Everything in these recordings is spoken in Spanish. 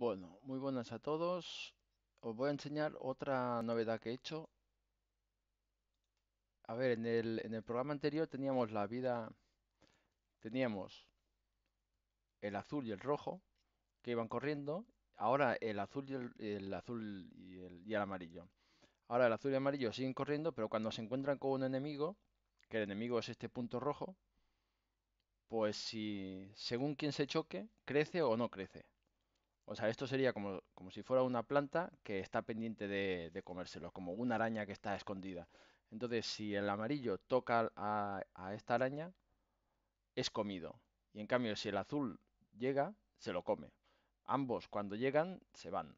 Bueno, muy buenas a todos. Os voy a enseñar otra novedad que he hecho. A ver, en el, programa anterior teníamos la vida... Teníamos el azul y el rojo que iban corriendo. Ahora el azul y el, azul y el, y el amarillo. Ahora el azul y el amarillo siguen corriendo, pero cuando se encuentran con un enemigo, que el enemigo es este punto rojo, pues si según quien se choque, crece o no crece. O sea, esto sería como, si fuera una planta que está pendiente de, comérselo, como una araña que está escondida. Entonces, si el amarillo toca a, esta araña, es comido. Y en cambio, si el azul llega, se lo come. Ambos, cuando llegan, se van.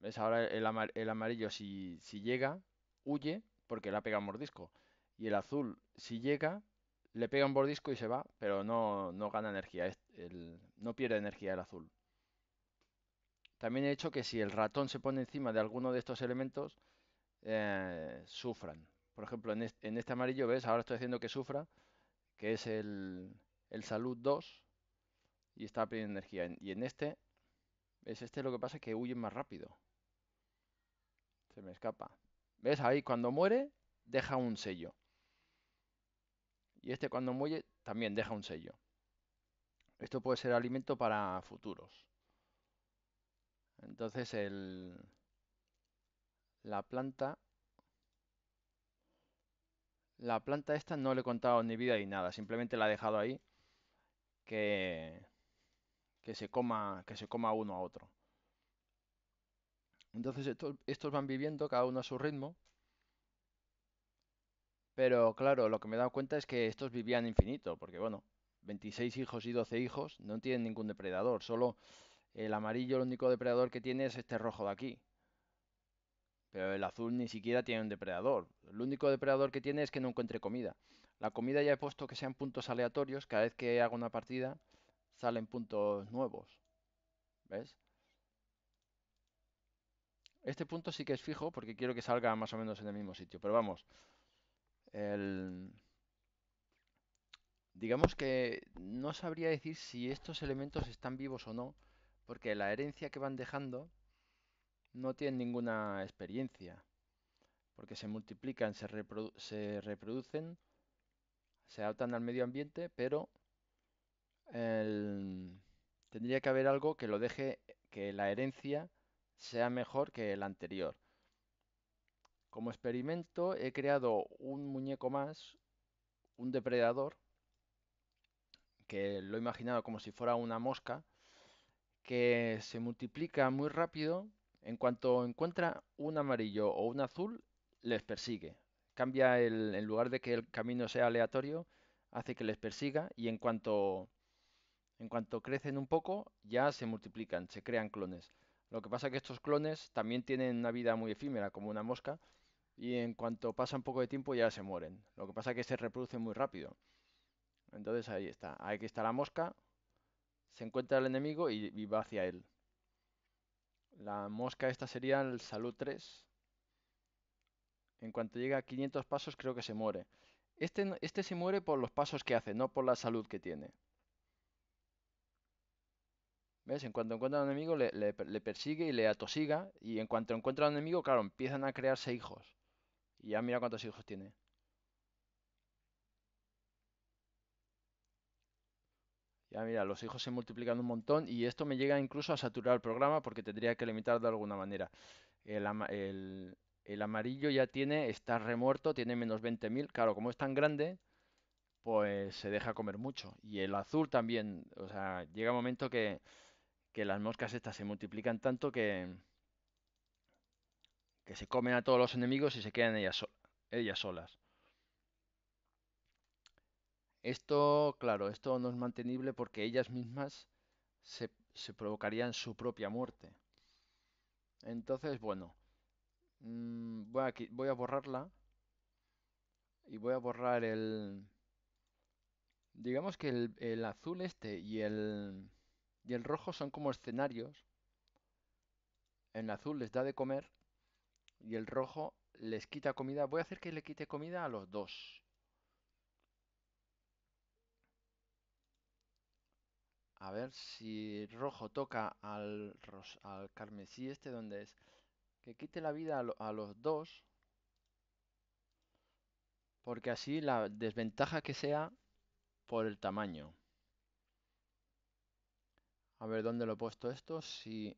¿Ves? Ahora el, amarillo, si, llega, huye porque le ha pegado un mordisco. Y el azul, si llega, le pega un mordisco y se va, pero no, gana energía no pierde energía el azul. También he hecho que si el ratón se pone encima de alguno de estos elementos, eh, sufran. Por ejemplo, en este, amarillo, ¿ves? Ahora estoy haciendo que sufra, que es el, salud 2, y está perdiendo energía. Y en este, Es Este lo que pasa que huye más rápido. Se me escapa. ¿Ves? Ahí cuando muere, deja un sello. Y este cuando muere, también deja un sello. Esto puede ser alimento para futuros. Entonces el, la planta... La planta esta no le he contado ni vida ni nada, simplemente la he dejado ahí que, que, se, coma, que se coma uno a otro. Entonces estos, estos van viviendo cada uno a su ritmo. Pero claro, lo que me he dado cuenta es que estos vivían infinito, porque bueno, 26 hijos y 12 hijos, no tienen ningún depredador. Solo el amarillo, el único depredador que tiene es este rojo de aquí. Pero el azul ni siquiera tiene un depredador. El único depredador que tiene es que no encuentre comida. La comida ya he puesto que sean puntos aleatorios. Cada vez que hago una partida salen puntos nuevos. ¿Ves? Este punto sí que es fijo porque quiero que salga más o menos en el mismo sitio. Pero vamos, el, Digamos que no sabría decir si estos elementos están vivos o no, porque la herencia que van dejando no tiene ninguna experiencia, porque se multiplican, se, reproducen, se adaptan al medio ambiente, pero tendría que haber algo que lo deje, que la herencia sea mejor que la anterior. Como experimento he creado un muñeco más, un depredador, que lo he imaginado como si fuera una mosca, que se multiplica muy rápido. En cuanto encuentra un amarillo o un azul, les persigue. Cambia el, en lugar de que el camino sea aleatorio, hace que les persiga y en cuanto, en cuanto crecen un poco, ya se multiplican, se crean clones. Lo que pasa es que estos clones también tienen una vida muy efímera, como una mosca, y en cuanto pasa un poco de tiempo ya se mueren. Lo que pasa es que se reproducen muy rápido. Entonces ahí está. que está la mosca. Se encuentra el enemigo y, va hacia él. La mosca esta sería el salud 3. En cuanto llega a 500 pasos creo que se muere. Este, este se muere por los pasos que hace, no por la salud que tiene. ¿Ves? En cuanto encuentra a un enemigo le, le, persigue y le atosiga. Y en cuanto encuentra a un enemigo, claro, empiezan a crearse hijos. Y ya mira cuántos hijos tiene. Ya mira, los hijos se multiplican un montón y esto me llega incluso a saturar el programa porque tendría que limitar de alguna manera. El, amarillo ya tiene, está remuerto, tiene menos 20.000. Claro, como es tan grande, pues se deja comer mucho. Y el azul también, o sea, llega un momento que, las moscas estas se multiplican tanto que, que se comen a todos los enemigos y se quedan ellas, ellas solas. Esto, claro, esto no es mantenible porque ellas mismas se, provocarían su propia muerte. Entonces, bueno, mm, voy, voy a borrarla y voy a borrar el... Digamos que el, azul este y el, y el rojo son como escenarios. El azul les da de comer y el rojo les quita comida. Voy a hacer que le quite comida a los dos. A ver si rojo toca al, al carmesí este donde es. Que quite la vida a, los dos. Porque así la desventaja que sea por el tamaño. A ver dónde lo he puesto esto. Si...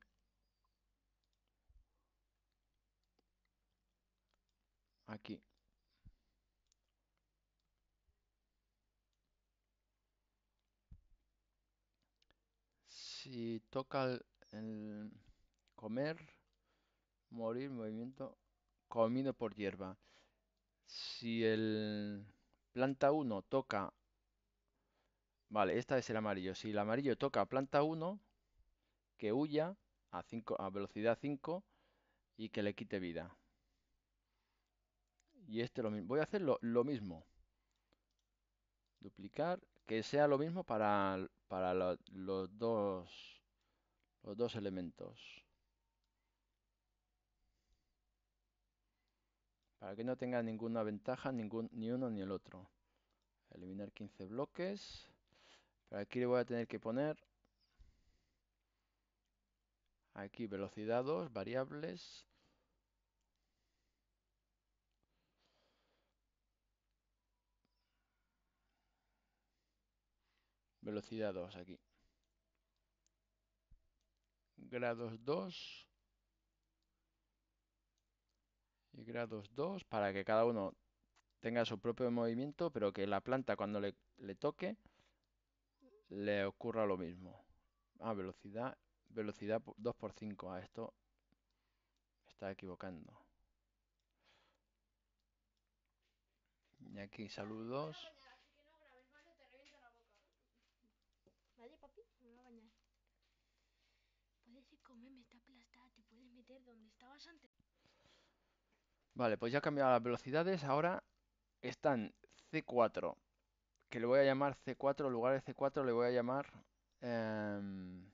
Aquí. si toca el, comer, morir, movimiento, comido por hierba. Si el planta 1 toca... Vale, esta es el amarillo. Si el amarillo toca planta 1, que huya a, a velocidad 5 y que le quite vida. Y este lo mismo. Voy a hacer lo, lo mismo. Duplicar, que sea lo mismo para para los dos los dos elementos para que no tenga ninguna ventaja ningún, ni uno ni el otro eliminar 15 bloques pero aquí le voy a tener que poner aquí velocidad dos variables Velocidad 2 aquí. Grados 2. Y grados 2 para que cada uno tenga su propio movimiento, pero que la planta cuando le, toque le ocurra lo mismo. Ah, velocidad, velocidad 2 por 5. A ah, esto está equivocando. Y aquí saludos. Vale, pues ya he cambiado las velocidades. Ahora están C4, que le voy a llamar C4, en lugar de C4 le voy a llamar em,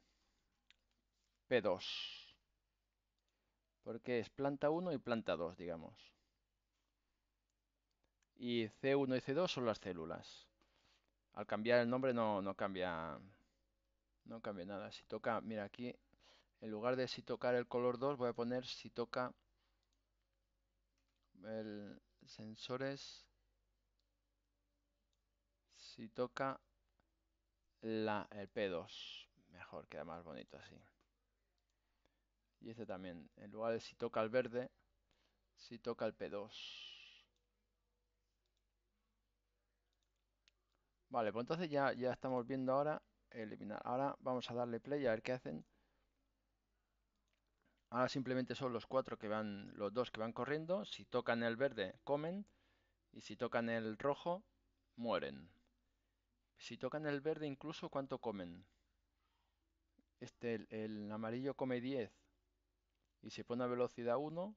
P2. Porque es planta 1 y planta 2, digamos. Y C1 y C2 son las células. Al cambiar el nombre no, no cambia no cambia nada. Si toca, mira aquí, en lugar de si tocar el color 2, voy a poner si toca el sensores si toca la, el P2. Mejor, queda más bonito así. Y este también. En lugar de si toca el verde, si toca el P2. Vale, pues entonces ya, ya estamos viendo ahora eliminar. Ahora vamos a darle play a ver qué hacen Ahora simplemente son los cuatro que van, los dos que van corriendo. Si tocan el verde, comen. Y si tocan el rojo, mueren. Si tocan el verde, incluso, ¿cuánto comen? Este, el, el amarillo come 10. Y se pone a velocidad 1.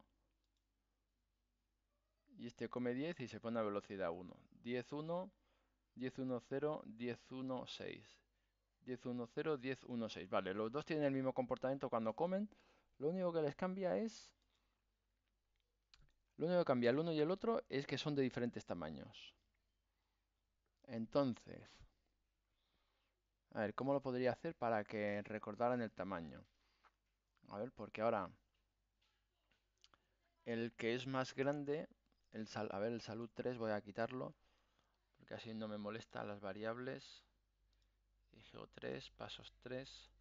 Y este come 10 y se pone a velocidad 1. 10, 1, 10, 1, 0, 10, 1, 6. 10, 1, 0, 10, 1, 6. Vale, los dos tienen el mismo comportamiento cuando comen. Lo único que les cambia es... Lo único que cambia el uno y el otro es que son de diferentes tamaños. Entonces... A ver, ¿cómo lo podría hacer para que recordaran el tamaño? A ver, porque ahora... El que es más grande... El a ver, el salud 3 voy a quitarlo. Porque así no me molesta las variables. Dije 3, pasos 3,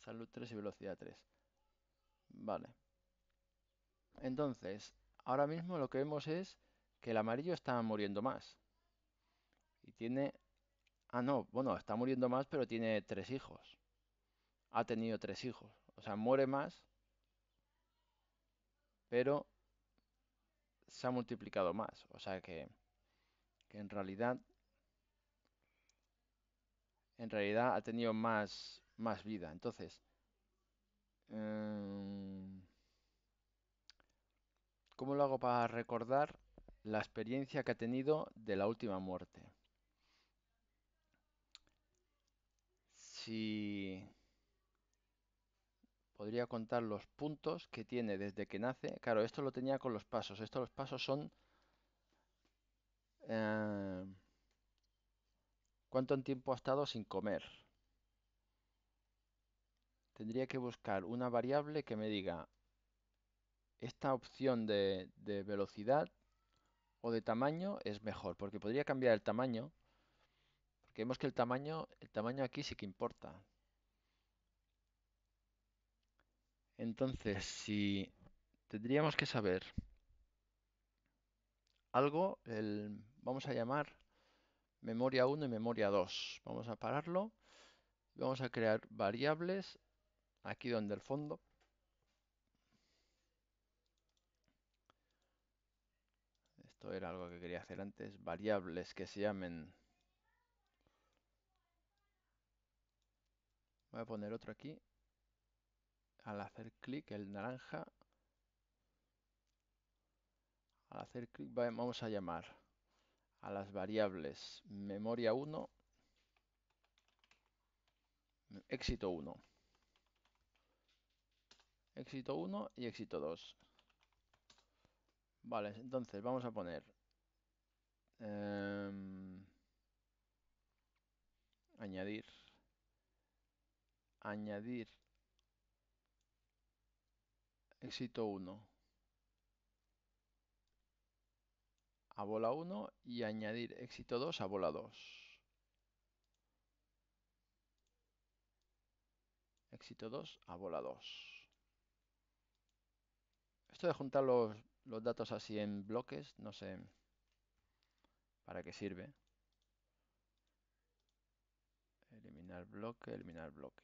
salud 3 y velocidad 3. Vale. Entonces, ahora mismo lo que vemos es que el amarillo está muriendo más. Y tiene... Ah, no, bueno, está muriendo más, pero tiene tres hijos. Ha tenido tres hijos. O sea, muere más, pero se ha multiplicado más. O sea que, que en realidad... En realidad ha tenido más, más vida. Entonces, Em, ¿Cómo lo hago para recordar la experiencia que ha tenido de la última muerte? Si podría contar los puntos que tiene desde que nace. Claro, esto lo tenía con los pasos. Estos pasos son... Em, ¿Cuánto tiempo ha estado sin comer? tendría que buscar una variable que me diga esta opción de, velocidad o de tamaño es mejor, porque podría cambiar el tamaño, porque vemos que el tamaño, el tamaño aquí sí que importa. Entonces, si tendríamos que saber algo, el, vamos a llamar memoria 1 y memoria 2. Vamos a pararlo, vamos a crear variables aquí donde el fondo. Esto era algo que quería hacer antes. Variables que se llamen... Voy a poner otro aquí. Al hacer clic, el naranja. Al hacer clic vamos a llamar a las variables memoria 1, éxito 1 éxito 1 y éxito 2. Vale, entonces vamos a poner... Em, añadir... Añadir... Éxito 1. a bola 1 y añadir éxito 2 a bola 2. Éxito 2 a bola 2 de juntar los, datos así en bloques, no sé para qué sirve. Eliminar bloque, eliminar bloque.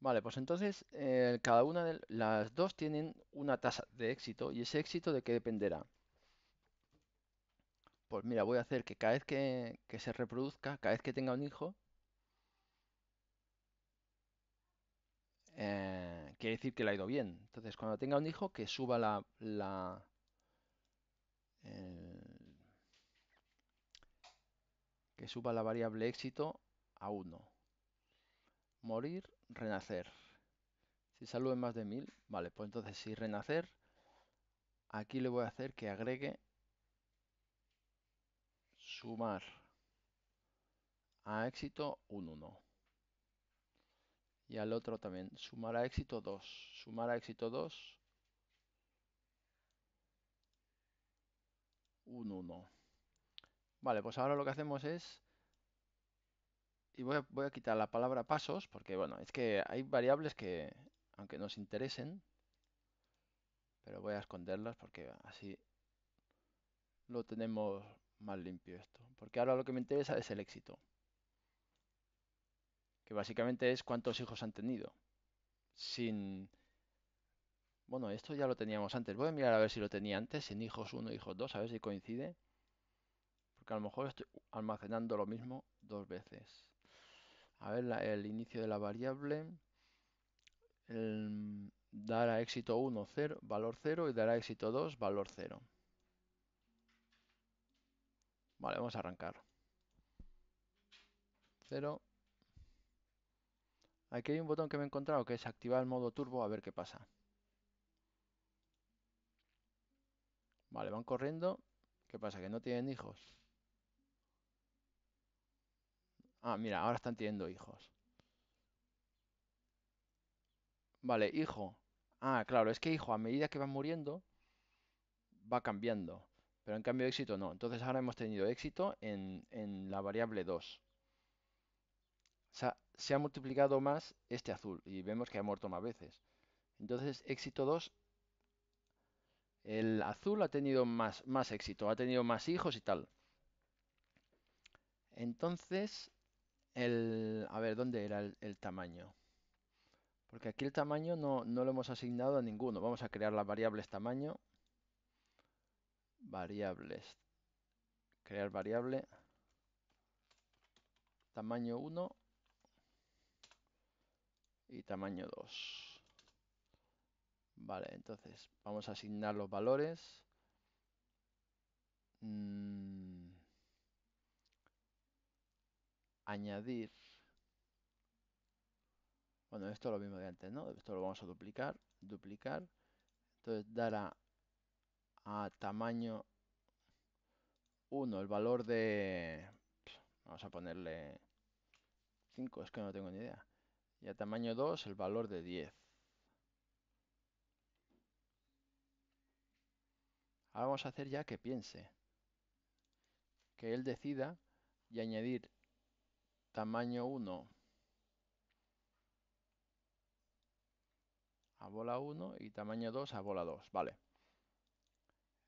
Vale, pues entonces eh, cada una de las dos tienen una tasa de éxito y ese éxito de qué dependerá. Pues mira, voy a hacer que cada vez que, se reproduzca, cada vez que tenga un hijo, eh, quiere decir que le ha ido bien. Entonces, cuando tenga un hijo, que suba la, que suba la variable éxito a 1. Morir, renacer. Si salgo en más de 1000, vale, pues entonces si renacer, aquí le voy a hacer que agregue sumar a éxito un 1 y al otro también. Sumar a éxito 2. Sumar a éxito 2. Un 1. Vale, pues ahora lo que hacemos es... Y voy a, voy a quitar la palabra pasos, porque bueno, es que hay variables que, aunque nos interesen, pero voy a esconderlas porque así lo tenemos más limpio esto. Porque ahora lo que me interesa es el éxito que básicamente es cuántos hijos han tenido. Sin... Bueno, esto ya lo teníamos antes. Voy a mirar a ver si lo tenía antes, sin hijos 1, hijos 2, a ver si coincide. Porque a lo mejor estoy almacenando lo mismo dos veces. A ver el inicio de la variable. El, dar a éxito 1, 0, valor 0 y dar a éxito 2, valor 0. Vale, vamos a arrancar. 0, Aquí hay un botón que me he encontrado que es activar el modo turbo a ver qué pasa. Vale, van corriendo. ¿Qué pasa? ¿Que no tienen hijos? Ah, mira, ahora están teniendo hijos. Vale, hijo. Ah, claro, es que hijo, a medida que van muriendo, va cambiando. Pero en cambio éxito no. Entonces ahora hemos tenido éxito en, en la variable 2. O sea, se ha multiplicado más este azul y vemos que ha muerto más veces. Entonces, éxito 2, el azul ha tenido más, más éxito, ha tenido más hijos y tal. Entonces, el, a ver, ¿dónde era el, tamaño? Porque aquí el tamaño no, no, lo hemos asignado a ninguno. Vamos a crear las variables tamaño. Variables. Crear variable. Tamaño 1 y tamaño 2. Vale, entonces vamos a asignar los valores. Mm. Añadir. Bueno, esto es lo mismo de antes, ¿no? Esto lo vamos a duplicar, duplicar. Entonces dará a tamaño 1 el valor de... Vamos a ponerle 5, es que no tengo ni idea y a tamaño 2 el valor de 10. Ahora vamos a hacer ya que piense, que él decida y añadir tamaño 1 a bola 1 y tamaño 2 a bola 2, vale.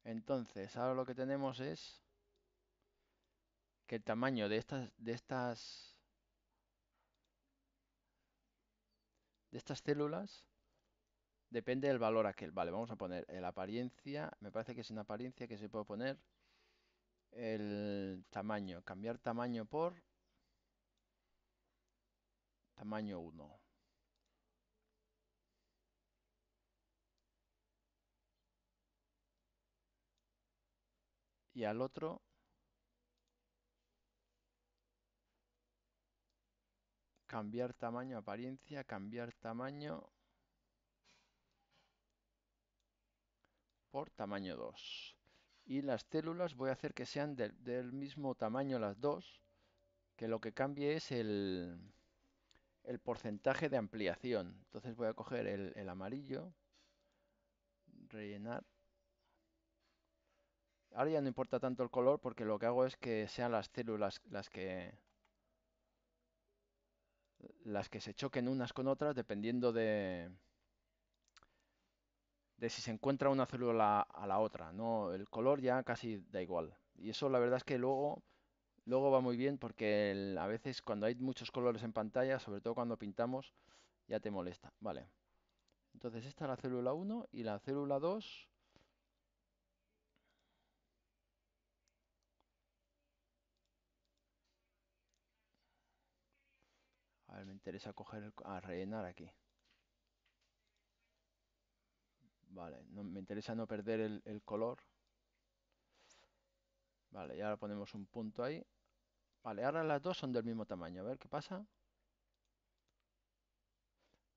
Entonces, ahora lo que tenemos es que el tamaño de estas, de estas de estas células depende del valor aquel. Vale, vamos a poner la apariencia. Me parece que es una apariencia que se puede poner el tamaño. Cambiar tamaño por tamaño 1. Y al otro Cambiar tamaño, apariencia, cambiar tamaño por tamaño 2. Y las células voy a hacer que sean del mismo tamaño las dos, que lo que cambie es el, el porcentaje de ampliación. Entonces voy a coger el, el amarillo, rellenar. Ahora ya no importa tanto el color porque lo que hago es que sean las células las que, las que se choquen unas con otras dependiendo de, de si se encuentra una célula a la otra. No, el color ya casi da igual. Y eso la verdad es que luego, luego va muy bien porque a veces cuando hay muchos colores en pantalla, sobre todo cuando pintamos, ya te molesta. Vale. Entonces esta es la célula 1 y la célula 2 me interesa coger rellenar aquí. Vale, me interesa no perder el, el color. Vale, y ahora ponemos un punto ahí. Vale, ahora las dos son del mismo tamaño. A ver qué pasa.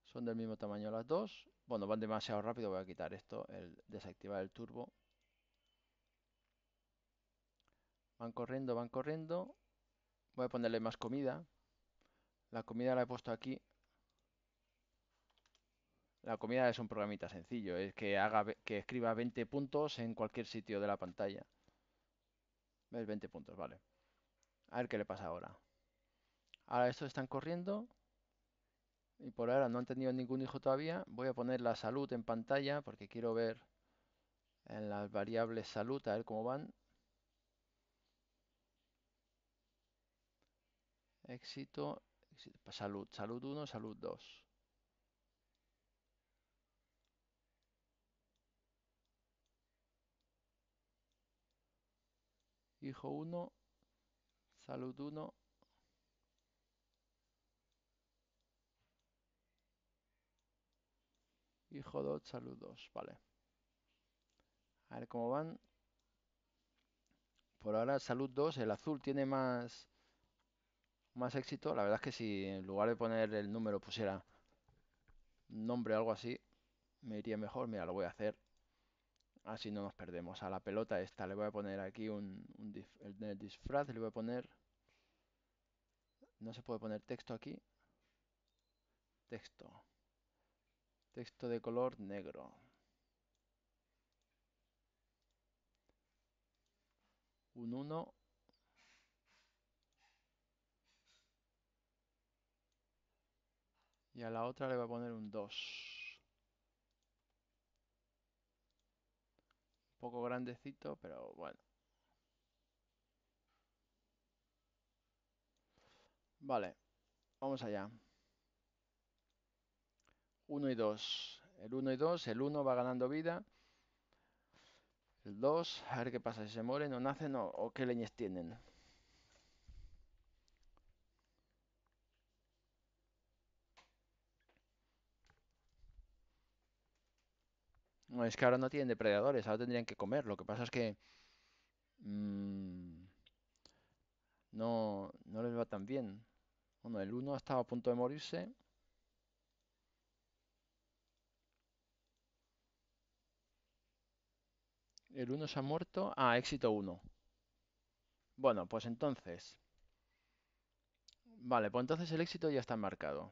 Son del mismo tamaño las dos. Bueno, van demasiado rápido. Voy a quitar esto, el desactivar el turbo. Van corriendo, van corriendo. Voy a ponerle más comida. La comida la he puesto aquí. La comida es un programita sencillo, es que haga que escriba 20 puntos en cualquier sitio de la pantalla. ¿Ves? 20 puntos, vale. A ver qué le pasa ahora. Ahora estos están corriendo. Y por ahora no han tenido ningún hijo todavía. Voy a poner la salud en pantalla porque quiero ver en las variables salud a ver cómo van. Éxito pues salud, salud 1, salud 2. Hijo 1, salud 1. Hijo 2, salud 2, vale. A ver cómo van. Por ahora, salud 2, el azul tiene más más éxito. La verdad es que si en lugar de poner el número pusiera nombre o algo así, me iría mejor. Mira, lo voy a hacer. Así no nos perdemos. A la pelota esta le voy a poner aquí un, el disfraz, le voy a poner... No se puede poner texto aquí. Texto. Texto de color negro. Un 1 y a la otra le voy a poner un 2. Un poco grandecito, pero bueno. Vale, vamos allá. 1 y 2. El 1 y 2, el 1 va ganando vida. El 2, a ver qué pasa, si se mueren o nacen o, qué leñes tienen. es que ahora no tienen depredadores, ahora tendrían que comer. Lo que pasa es que mm, no, no les va tan bien. Bueno, el 1 ha estado a punto de morirse. El 1 se ha muerto. Ah, éxito 1. Bueno, pues entonces. Vale, pues entonces el éxito ya está marcado.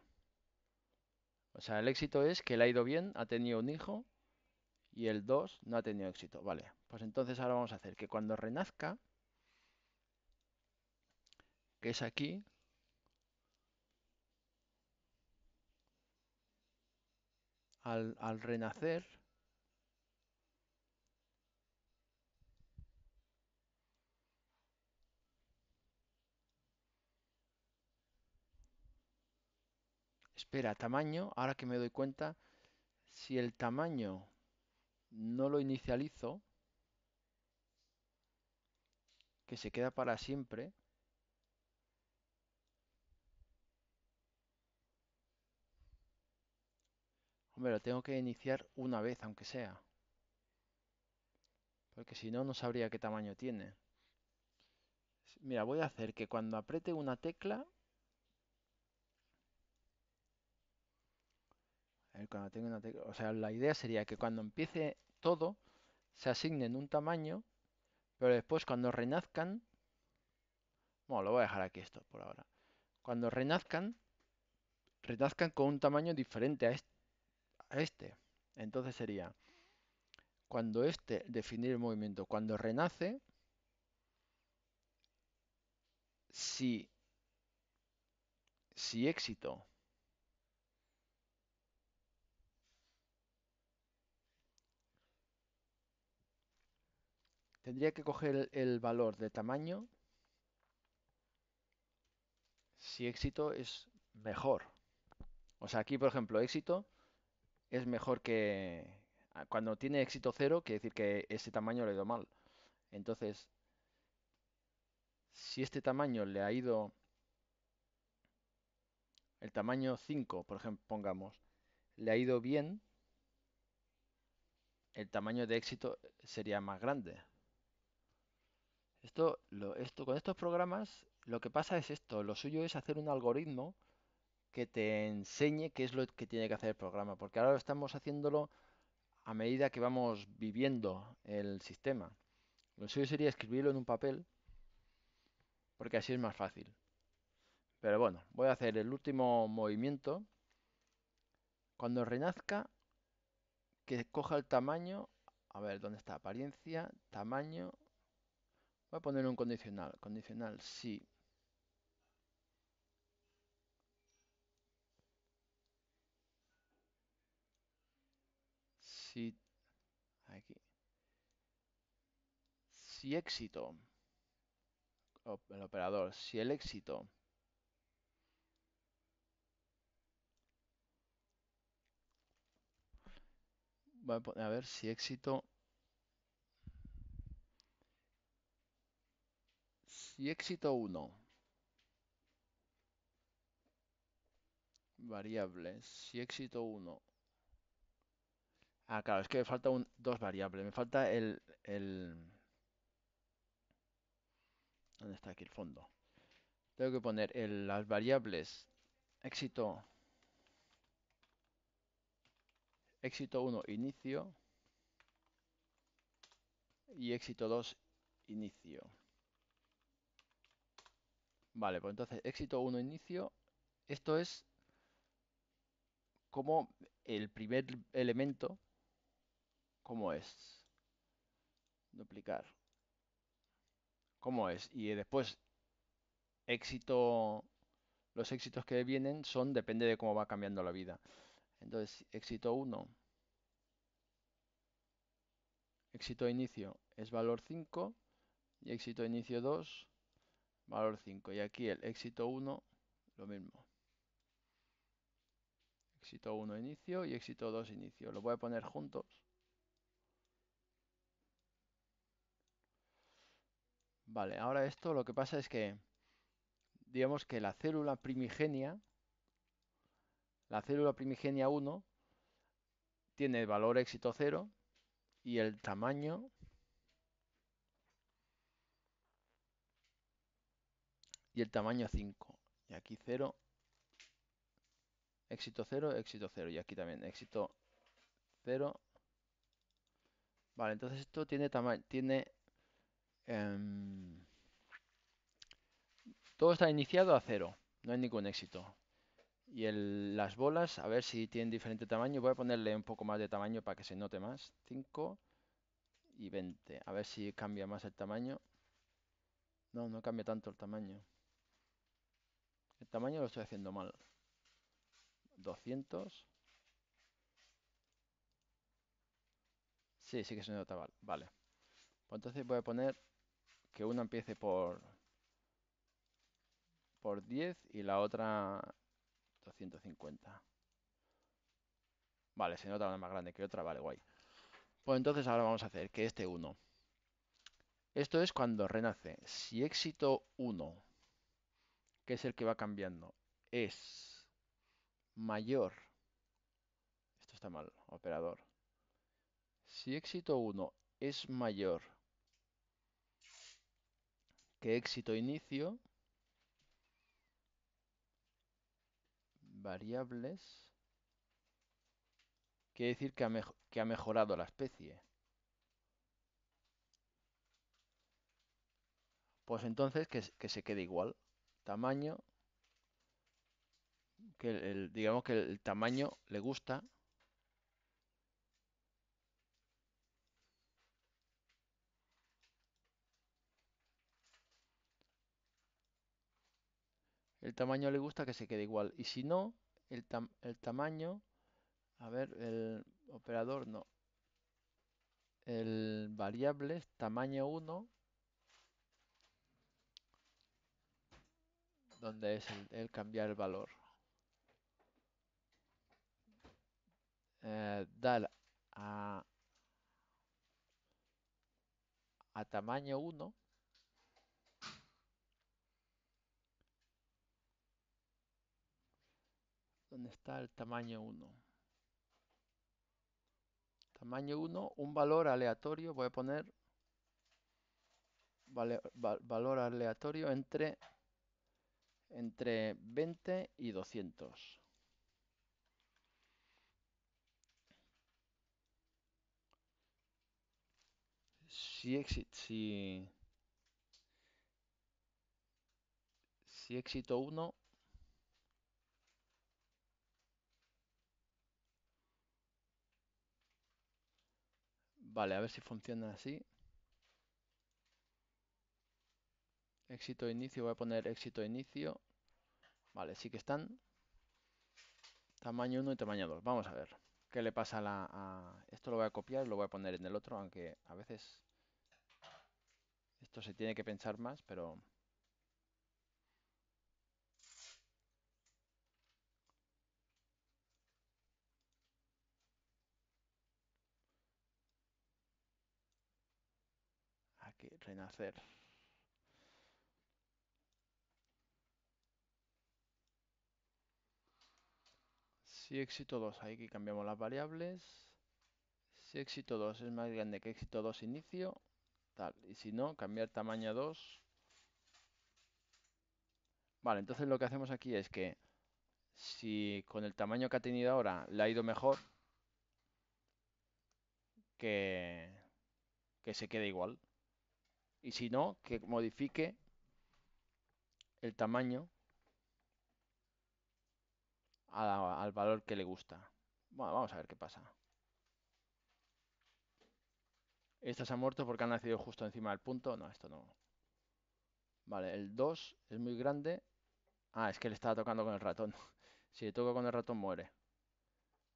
O sea, el éxito es que le ha ido bien, ha tenido un hijo y el 2 no ha tenido éxito. Vale, pues entonces ahora vamos a hacer que cuando renazca, que es aquí, al, al renacer, espera, tamaño, ahora que me doy cuenta, si el tamaño no lo inicializo, que se queda para siempre. Hombre, lo tengo que iniciar una vez, aunque sea. Porque si no, no sabría qué tamaño tiene. Mira, voy a hacer que cuando apriete una tecla Eh, o sea, la idea sería que cuando empiece todo se asignen un tamaño, pero después cuando renazcan, bueno, lo voy a dejar aquí esto por ahora. Cuando renazcan, renazcan con un tamaño diferente a este. A este. Entonces sería cuando este definir el movimiento, cuando renace, si si éxito tendría que coger el valor de tamaño si éxito es mejor. O sea, aquí, por ejemplo, éxito es mejor que... Ah, cuando tiene éxito cero, quiere decir que ese tamaño le ha ido mal. Entonces, si este tamaño le ha ido... El tamaño 5, por ejemplo, pongamos, le ha ido bien, el tamaño de éxito sería más grande. Esto, lo, esto, con estos programas lo que pasa es esto, lo suyo es hacer un algoritmo que te enseñe qué es lo que tiene que hacer el programa, porque ahora lo estamos haciéndolo a medida que vamos viviendo el sistema. Lo suyo sería escribirlo en un papel, porque así es más fácil. Pero bueno, voy a hacer el último movimiento. Cuando renazca, que coja el tamaño, a ver, ¿dónde está? Apariencia, tamaño, Voy a poner un condicional. Condicional Si, aquí. Si éxito. El operador. Si el éxito. Voy a, poner, a ver si éxito Si éxito 1. Variables si éxito 1. Ah, claro, es que me falta dos variables. Me falta el, el... ¿Dónde está aquí el fondo? Tengo que poner las variables éxito éxito 1 inicio y éxito 2 inicio. Vale, pues entonces éxito 1 inicio. Esto es como el primer elemento, como es. Duplicar. cómo es. Y después éxito, los éxitos que vienen son, depende de cómo va cambiando la vida. Entonces, éxito 1, éxito inicio es valor 5 y éxito inicio 2 valor 5. Y aquí el éxito 1, lo mismo. Éxito 1 inicio y éxito 2 inicio. Lo voy a poner juntos. Vale, ahora esto lo que pasa es que, digamos que la célula primigenia, la célula primigenia 1, tiene el valor éxito 0 y el tamaño y el tamaño 5. Y aquí 0, éxito 0, éxito 0. Y aquí también éxito 0. Vale, entonces esto tiene tamaño, tiene... Em, todo está iniciado a 0, no hay ningún éxito. Y el, las bolas, a ver si tienen diferente tamaño. Voy a ponerle un poco más de tamaño para que se note más. 5 y 20. A ver si cambia más el tamaño. No, no cambia tanto el tamaño. El tamaño lo estoy haciendo mal. 200. Sí, sí que se nota, vale. Pues entonces voy a poner que una empiece por, por 10 y la otra 250. Vale, se nota una más grande que otra, vale, guay. Pues entonces ahora vamos a hacer que este 1. Esto es cuando renace. Si éxito 1 que es el que va cambiando, es mayor, esto está mal, operador, si éxito 1 es mayor que éxito inicio, variables, quiere decir que ha, mejorado la especie. Pues entonces que se quede igual tamaño, que el, digamos que el tamaño le gusta. El tamaño le gusta que se quede igual. Y si no, el, el tamaño, a ver, el operador no. El variable tamaño 1 donde es el, cambiar el valor. Eh, dar a, tamaño 1 ¿Dónde está el tamaño 1? Tamaño 1, un valor aleatorio, voy a poner valor aleatorio entre entre 20 y 200. Si, exit, si, si éxito 1 Vale, a ver si funciona así. éxito inicio, voy a poner éxito inicio. Vale, sí que están. Tamaño 1 y tamaño 2. Vamos a ver qué le pasa a, Esto lo voy a copiar, lo voy a poner en el otro, aunque a veces esto se tiene que pensar más, pero... Aquí, renacer. Si éxito 2, aquí cambiamos las variables. Si éxito 2 es más grande que éxito 2 inicio, tal. Y si no, cambiar tamaño a 2. Vale, entonces lo que hacemos aquí es que si con el tamaño que ha tenido ahora le ha ido mejor, que se quede igual. Y si no, que modifique el tamaño al valor que le gusta. Bueno, vamos a ver qué pasa. Estas se ha muerto porque han nacido justo encima del punto. No, esto no. Vale, el 2 es muy grande. Ah, es que le estaba tocando con el ratón. si le toca con el ratón muere.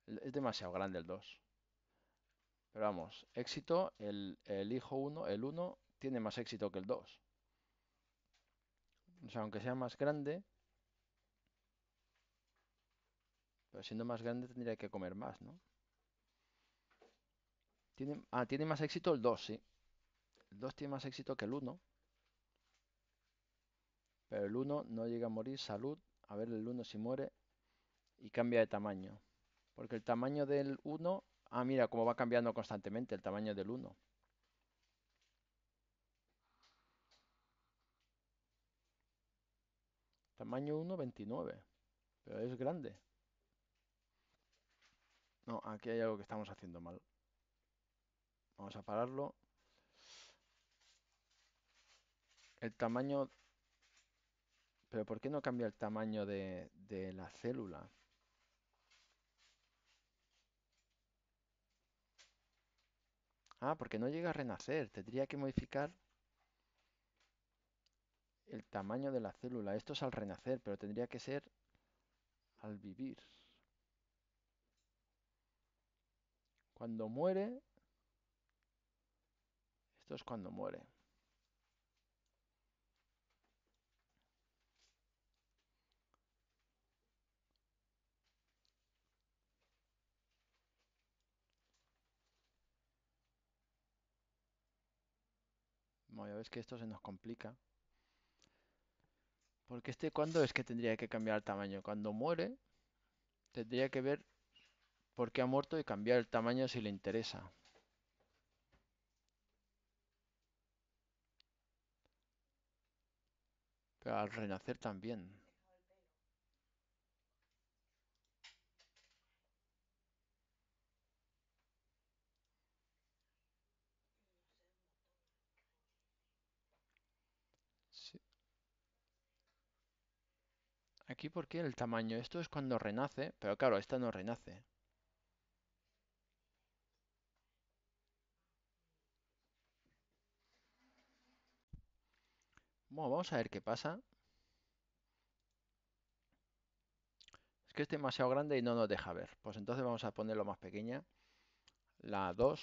Es demasiado grande el 2. Pero vamos, éxito, el, el hijo 1, el 1 tiene más éxito que el 2. O sea, aunque sea más grande, Pero siendo más grande tendría que comer más, ¿no? Tiene, ah, tiene más éxito el 2, sí. El 2 tiene más éxito que el 1. Pero el 1 no llega a morir. Salud. A ver el 1 si muere. Y cambia de tamaño. Porque el tamaño del 1... Ah, mira cómo va cambiando constantemente el tamaño del 1. Tamaño 1, 29. Pero es grande. No, aquí hay algo que estamos haciendo mal. Vamos a pararlo. El tamaño... ¿Pero por qué no cambia el tamaño de, la célula? Ah, porque no llega a renacer. Tendría que modificar el tamaño de la célula. Esto es al renacer, pero tendría que ser al vivir. Cuando muere, esto es cuando muere. Bueno, ya ves que esto se nos complica. Porque este cuando es que tendría que cambiar el tamaño. Cuando muere, tendría que ver porque ha muerto Y cambiar el tamaño si le interesa. Pero al renacer también. Aquí porque el tamaño, esto es cuando renace, pero claro, esta no renace. vamos a ver qué pasa. Es que es demasiado grande y no nos deja ver. Pues entonces vamos a ponerlo más pequeña. La 2.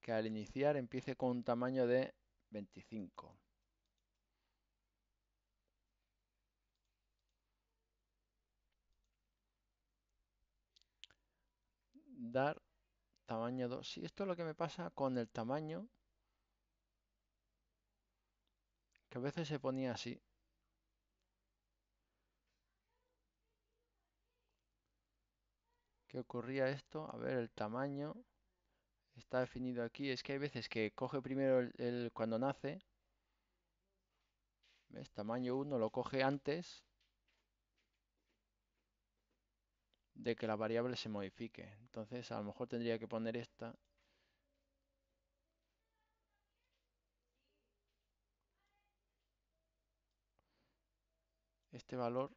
Que al iniciar empiece con un tamaño de 25. Dar tamaño 2. Si esto es lo que me pasa con el tamaño a veces se ponía así. ¿Qué ocurría esto? A ver, el tamaño está definido aquí. Es que hay veces que coge primero el, cuando nace. ¿Ves? Tamaño 1 lo coge antes de que la variable se modifique. Entonces a lo mejor tendría que poner esta este valor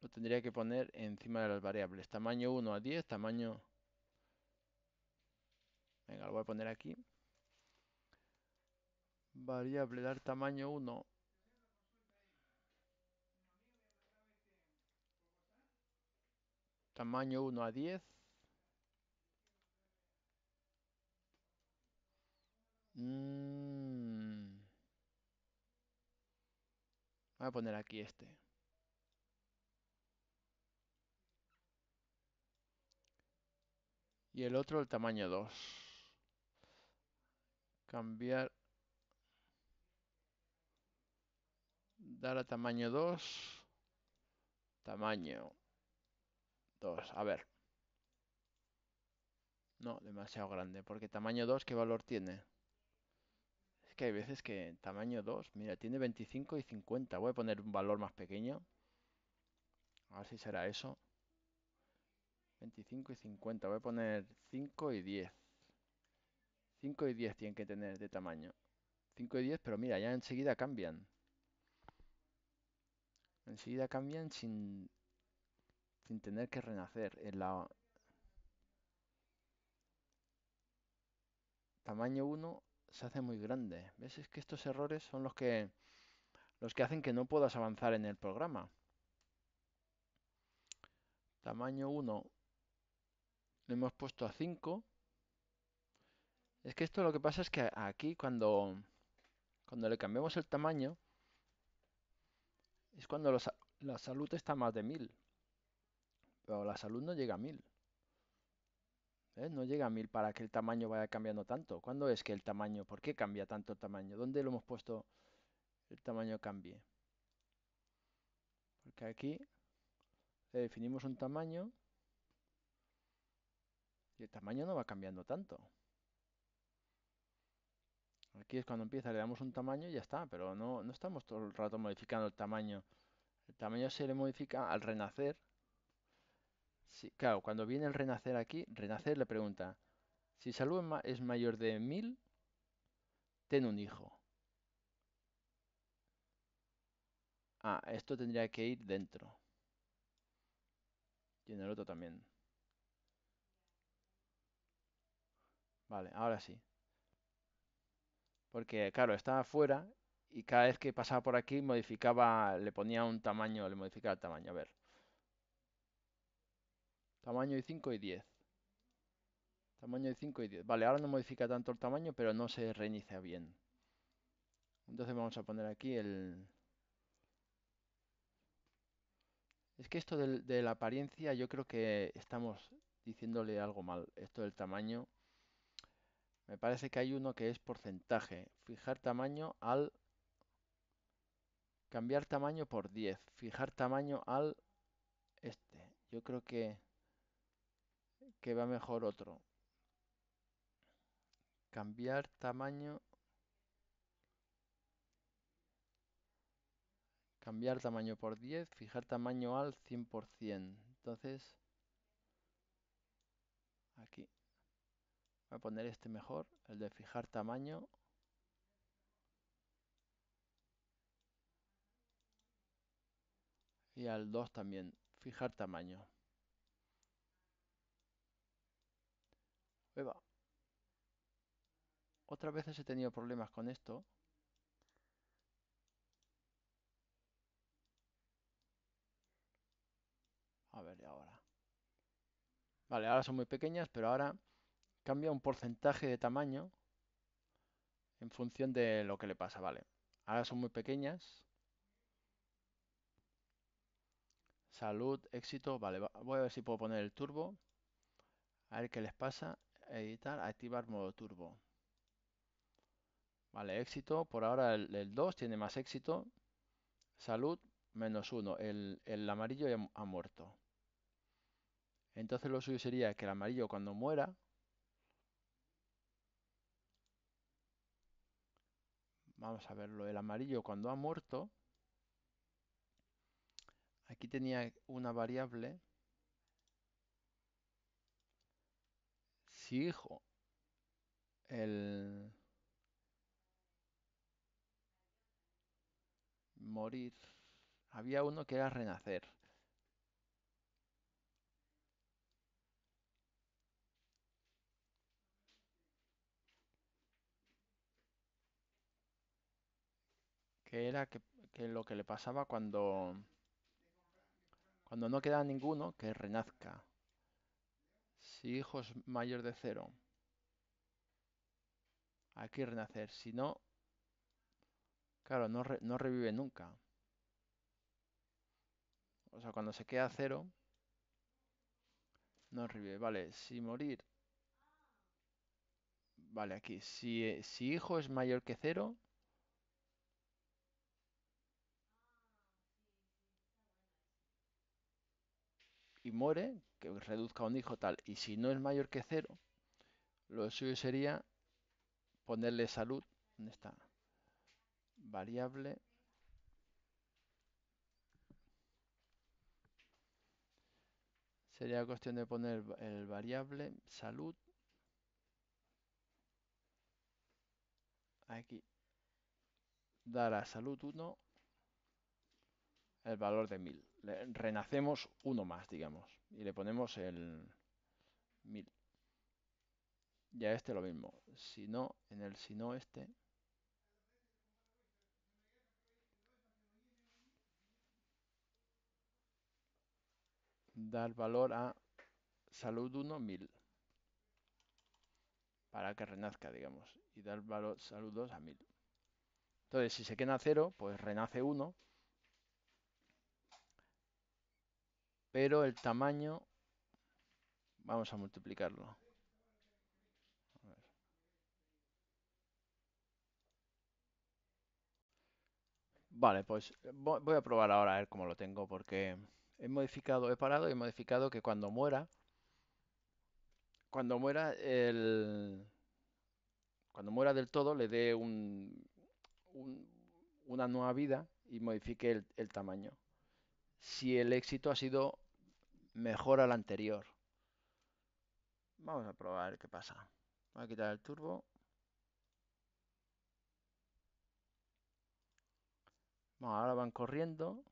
lo tendría que poner encima de las variables. Tamaño 1 a 10, tamaño... Venga, lo voy a poner aquí. Variable dar tamaño 1. Tamaño 1 a 10. Voy a poner aquí este. Y el otro el tamaño 2. Cambiar. Dar a tamaño 2. Tamaño 2. A ver. No, demasiado grande. Porque tamaño 2, ¿qué valor tiene? que hay veces que tamaño 2, mira, tiene 25 y 50. Voy a poner un valor más pequeño. A ver si será eso. 25 y 50. Voy a poner 5 y 10. 5 y 10 tienen que tener de tamaño. 5 y 10, pero mira, ya enseguida cambian. Enseguida cambian sin, sin tener que renacer. En la... Tamaño 1 se hace muy grande. ¿Ves? Es que estos errores son los que, los que hacen que no puedas avanzar en el programa. Tamaño 1 lo hemos puesto a 5. Es que esto lo que pasa es que aquí cuando, cuando le cambiamos el tamaño es cuando la salud está más de 1000. Pero la salud no llega a 1000. ¿eh? No llega a mil para que el tamaño vaya cambiando tanto. ¿Cuándo es que el tamaño, por qué cambia tanto el tamaño? ¿Dónde lo hemos puesto el tamaño cambie? Porque aquí le definimos un tamaño y el tamaño no va cambiando tanto. Aquí es cuando empieza, le damos un tamaño y ya está, pero no, no estamos todo el rato modificando el tamaño. El tamaño se le modifica al renacer claro, cuando viene el renacer aquí, renacer le pregunta, si Salud es mayor de 1000, ten un hijo. Ah, esto tendría que ir dentro. Y en el otro también. Vale, ahora sí. Porque, claro, estaba fuera y cada vez que pasaba por aquí modificaba, le ponía un tamaño, le modificaba el tamaño. A ver. Tamaño de 5 y 10. Tamaño de 5 y 10. Vale, ahora no modifica tanto el tamaño, pero no se reinicia bien. Entonces vamos a poner aquí el... Es que esto de, de la apariencia yo creo que estamos diciéndole algo mal. Esto del tamaño... Me parece que hay uno que es porcentaje. Fijar tamaño al... Cambiar tamaño por 10. Fijar tamaño al... Este. Yo creo que que va mejor otro. Cambiar tamaño. Cambiar tamaño por 10, fijar tamaño al 100%. Entonces, aquí. Voy a poner este mejor, el de fijar tamaño. Y al 2 también, fijar tamaño. Otras veces he tenido problemas con esto. A ver, ahora. Vale, ahora son muy pequeñas, pero ahora cambia un porcentaje de tamaño en función de lo que le pasa, vale. Ahora son muy pequeñas. Salud, éxito, vale, voy a ver si puedo poner el turbo. A ver qué les pasa editar, activar modo turbo. Vale, éxito. Por ahora el, 2 tiene más éxito. Salud, menos 1. El, el amarillo ha muerto. Entonces lo suyo sería que el amarillo cuando muera... Vamos a verlo. El amarillo cuando ha muerto... Aquí tenía una variable hijo, el morir, había uno que era renacer. que era que, lo que le pasaba cuando cuando no queda ninguno que renazca si hijo es mayor de cero, aquí renacer. Si no, claro, no, no revive nunca. O sea, cuando se queda cero, no revive. Vale, si morir. Vale, aquí. Si, si hijo es mayor que cero. Y muere, que reduzca un hijo tal. Y si no es mayor que cero, lo suyo sería ponerle salud. ¿Dónde está? Variable. Sería cuestión de poner el variable salud. Aquí. Dar a salud 1 el valor de 1000. Renacemos uno más, digamos y le ponemos el 1000. Y a este lo mismo. Si no, en el si no este. Dar valor a salud 1, 1000. Para que renazca, digamos. Y dar valor salud 2 a 1000. Entonces, si se queda 0, pues renace 1 pero el tamaño vamos a multiplicarlo. Vale, pues voy a probar ahora a ver cómo lo tengo porque he modificado, he parado y he modificado que cuando muera, cuando muera el, cuando muera del todo le dé un, una nueva vida y modifique el tamaño. Si el éxito ha sido mejor al anterior. Vamos a probar qué pasa. Voy a quitar el turbo. ahora van corriendo.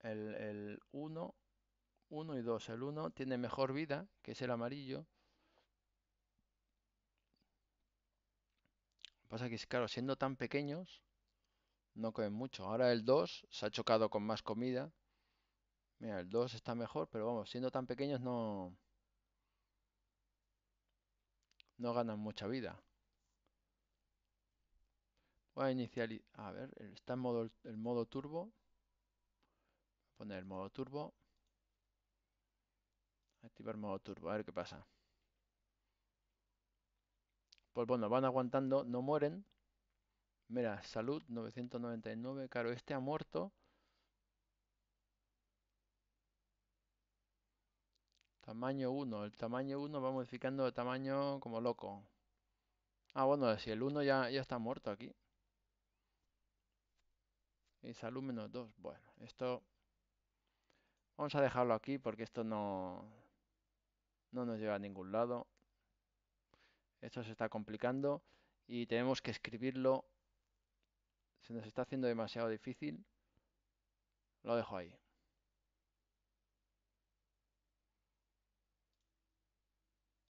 El 1, 1 y 2. El 1 tiene mejor vida, que es el amarillo. Pasa que, claro, siendo tan pequeños, no comen mucho. Ahora el 2 se ha chocado con más comida. Mira, el 2 está mejor, pero vamos, siendo tan pequeños no... No ganan mucha vida. Voy a iniciar... A ver, está en modo, el modo turbo. poner el modo turbo. Activar modo turbo, a ver qué pasa. Pues bueno, van aguantando, no mueren. Mira, salud 999. Claro, este ha muerto. Tamaño 1. El tamaño 1 va modificando de tamaño como loco. Ah, bueno, si el 1 ya, ya está muerto aquí. Y salud menos 2. Bueno, esto... Vamos a dejarlo aquí porque esto no... No nos lleva a ningún lado. Esto se está complicando y tenemos que escribirlo se nos está haciendo demasiado difícil. Lo dejo ahí.